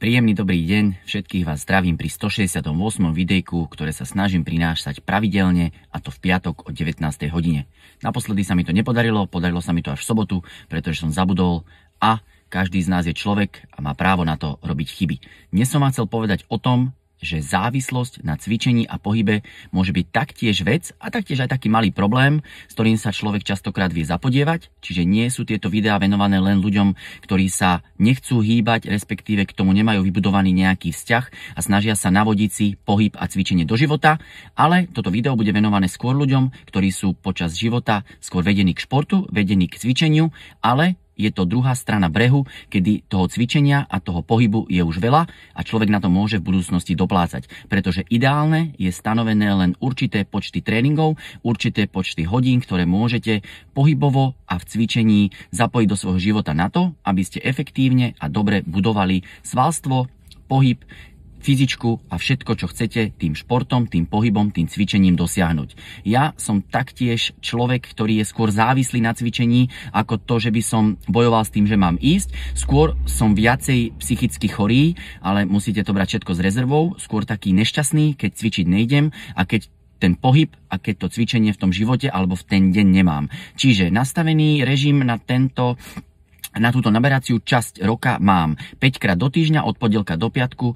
Príjemný dobrý deň, všetkých vás zdravím pri 168. videjku, ktoré sa snažím prinášať pravidelne, a to v piatok o 19. hodine. Naposledy sa mi to nepodarilo, podarilo sa mi to až v sobotu, pretože som zabudol a každý z nás je človek a má právo na to robiť chyby. Dnes som vám chcel povedať o tom, že závislosť na cvičení a pohybe môže byť taktiež vec a taktiež aj taký malý problém, s ktorým sa človek častokrát vie zapodievať, čiže nie sú tieto videá venované len ľuďom, ktorí sa nechcú hýbať, respektíve k tomu nemajú vybudovaný nejaký vzťah a snažia sa navodiť si pohyb a cvičenie do života, ale toto video bude venované skôr ľuďom, ktorí sú počas života skôr vedení k športu, vedení k cvičeniu, ale je to druhá strana brehu, kedy toho cvičenia a toho pohybu je už veľa a človek na to môže v budúcnosti doplácať. Pretože ideálne je stanovené len určité počty tréningov, určité počty hodín, ktoré môžete pohybovo a v cvičení zapojiť do svojho života na to, aby ste efektívne a dobre budovali svalstvo, pohyb, fyzičku a všetko, čo chcete tým športom, tým pohybom, tým cvičením dosiahnuť. Ja som taktiež človek, ktorý je skôr závislý na cvičení, ako to, že by som bojoval s tým, že mám ísť. Skôr som viacej psychicky chorý, ale musíte to brať všetko s rezervou. Skôr taký nešťastný, keď cvičiť nejdem a keď ten pohyb a keď to cvičenie v tom živote alebo v ten deň nemám. Čiže nastavený režim na tento na túto naberaciu časť roka mám 5 krát do týždňa od podielka do piatku,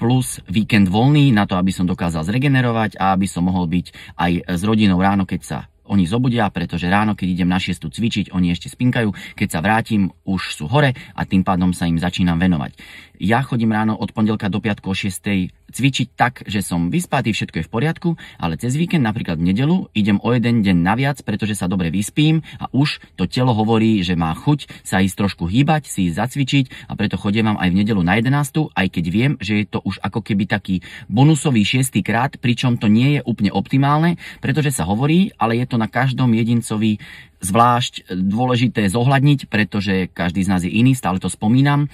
plus víkend voľný na to, aby som dokázal zregenerovať a aby som mohol byť aj s rodinou ráno, keď sa oni zobudia, pretože ráno, keď idem na šiestu cvičiť, oni ešte spinkajú, keď sa vrátim, už sú hore a tým pádom sa im začínam venovať. Ja chodím ráno od pondelka do piatku o 6 cvičiť tak, že som vyspatý, všetko je v poriadku, ale cez víkend, napríklad v nedelu, idem o jeden deň naviac, pretože sa dobre vyspím a už to telo hovorí, že má chuť sa ísť trošku hýbať, si ísť zacvičiť a preto chodím vám aj v nedelu na 11, aj keď viem, že je to už ako keby taký bonusový šiestý krát, pričom to nie je úplne optimálne, pretože sa hovorí, ale je to na každom jedincovi zvlášť dôležité zohľadniť, pretože každý z nás je iný, stále to spomínam.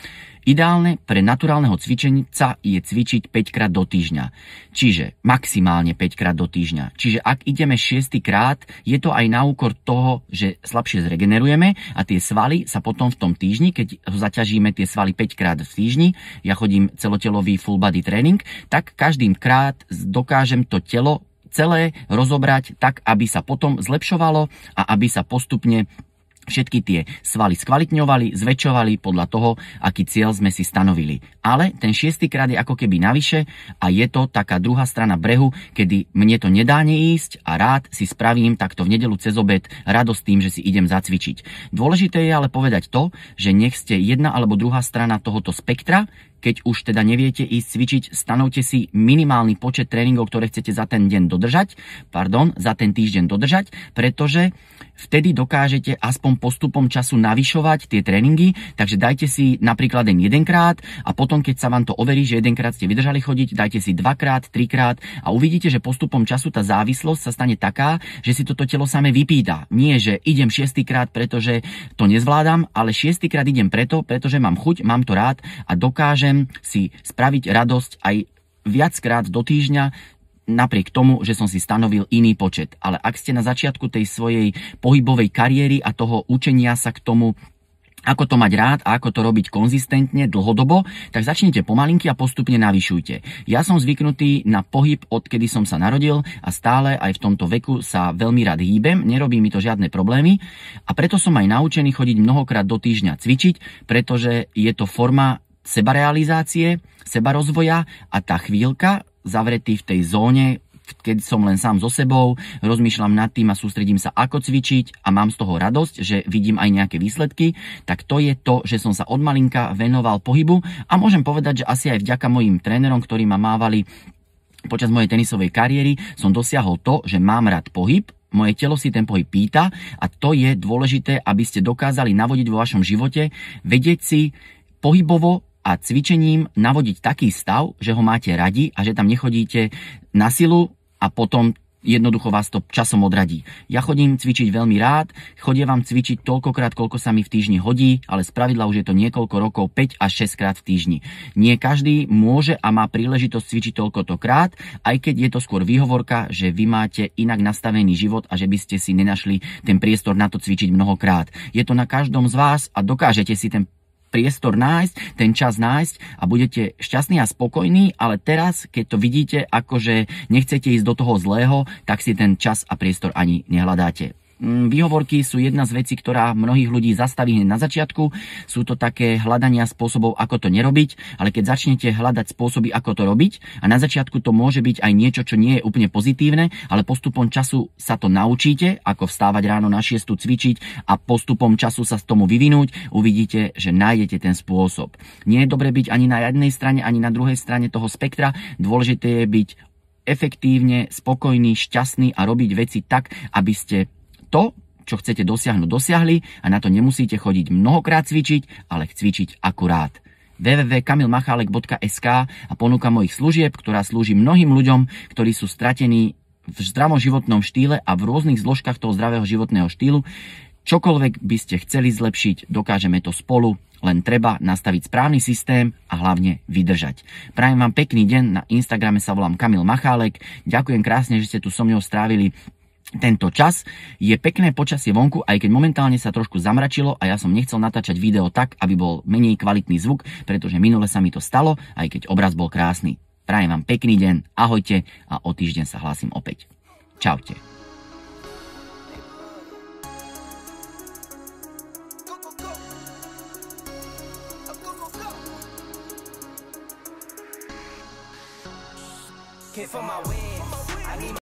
Ideálne pre naturálneho cvičenca je cvičiť 5 krát do týždňa. Čiže maximálne 5 krát do týždňa. Čiže ak ideme 6 krát, je to aj na úkor toho, že slabšie zregenerujeme a tie svaly sa potom v tom týždni, keď zaťažíme tie svaly 5 krát v týždni, ja chodím celotelový full body tréning, tak každým krát dokážem to telo celé rozobrať tak, aby sa potom zlepšovalo a aby sa postupne všetky tie svaly skvalitňovali, zväčšovali podľa toho, aký cieľ sme si stanovili. Ale ten šiestý krát je ako keby navyše a je to taká druhá strana brehu, kedy mne to nedá neísť a rád si spravím takto v nedelu cez obed radosť tým, že si idem zacvičiť. Dôležité je ale povedať to, že nech ste jedna alebo druhá strana tohoto spektra, keď už teda neviete ísť cvičiť, stanovte si minimálny počet tréningov, ktoré chcete za ten deň dodržať, pardon, za ten týždeň dodržať, pretože vtedy dokážete aspoň postupom času navyšovať tie tréningy, takže dajte si napríklad len jedenkrát a potom, keď sa vám to overí, že jedenkrát ste vydržali chodiť, dajte si dvakrát, trikrát a uvidíte, že postupom času tá závislosť sa stane taká, že si toto telo same vypýta. Nie, že idem šiestýkrát, pretože to nezvládam, ale šiestýkrát idem preto, pretože mám chuť, mám to rád a dokážem si spraviť radosť aj viackrát do týždňa napriek tomu, že som si stanovil iný počet. Ale ak ste na začiatku tej svojej pohybovej kariéry a toho učenia sa k tomu ako to mať rád a ako to robiť konzistentne, dlhodobo, tak začnite pomalinky a postupne navyšujte. Ja som zvyknutý na pohyb, odkedy som sa narodil a stále aj v tomto veku sa veľmi rád hýbem, nerobí mi to žiadne problémy a preto som aj naučený chodiť mnohokrát do týždňa cvičiť, pretože je to forma sebarealizácie, sebarozvoja a tá chvíľka, zavretý v tej zóne, keď som len sám so sebou, rozmýšľam nad tým a sústredím sa, ako cvičiť a mám z toho radosť, že vidím aj nejaké výsledky, tak to je to, že som sa od malinka venoval pohybu a môžem povedať, že asi aj vďaka mojim trénerom, ktorí ma mávali počas mojej tenisovej kariéry, som dosiahol to, že mám rád pohyb, moje telo si ten pohyb pýta a to je dôležité, aby ste dokázali navodiť vo vašom živote, vedieť si pohybovo a cvičením navodiť taký stav, že ho máte radi a že tam nechodíte na silu a potom jednoducho vás to časom odradí. Ja chodím cvičiť veľmi rád, chodie vám cvičiť toľkokrát, koľko sa mi v týždni hodí, ale spravidla už je to niekoľko rokov, 5 až 6 krát v týždni. Nie každý môže a má príležitosť cvičiť toľkoto krát, aj keď je to skôr výhovorka, že vy máte inak nastavený život a že by ste si nenašli ten priestor na to cvičiť mnohokrát. Je to na každom z vás a dokážete si ten priestor nájsť, ten čas nájsť a budete šťastní a spokojní, ale teraz, keď to vidíte, akože nechcete ísť do toho zlého, tak si ten čas a priestor ani nehľadáte. Mm, výhovorky sú jedna z vecí, ktorá mnohých ľudí zastaví hneď na začiatku. Sú to také hľadania spôsobov, ako to nerobiť, ale keď začnete hľadať spôsoby, ako to robiť, a na začiatku to môže byť aj niečo, čo nie je úplne pozitívne, ale postupom času sa to naučíte, ako vstávať ráno na šiestu, cvičiť a postupom času sa z tomu vyvinúť, uvidíte, že nájdete ten spôsob. Nie je dobre byť ani na jednej strane, ani na druhej strane toho spektra. Dôležité je byť efektívne, spokojný, šťastný a robiť veci tak, aby ste to, čo chcete dosiahnuť, dosiahli a na to nemusíte chodiť mnohokrát cvičiť, ale cvičiť akurát www.kamilmachalek.sk a ponúka mojich služieb, ktorá slúži mnohým ľuďom, ktorí sú stratení v zdravom životnom štýle a v rôznych zložkách toho zdravého životného štýlu. Čokoľvek by ste chceli zlepšiť, dokážeme to spolu, len treba nastaviť správny systém a hlavne vydržať. Prajem vám pekný deň, na Instagrame sa volám Kamil Machálek, ďakujem krásne, že ste tu so mnou strávili tento čas. Je pekné počasie vonku, aj keď momentálne sa trošku zamračilo a ja som nechcel natáčať video tak, aby bol menej kvalitný zvuk, pretože minule sa mi to stalo, aj keď obraz bol krásny. Prajem vám pekný deň, ahojte a o týždeň sa hlásim opäť. Čaute. for my win.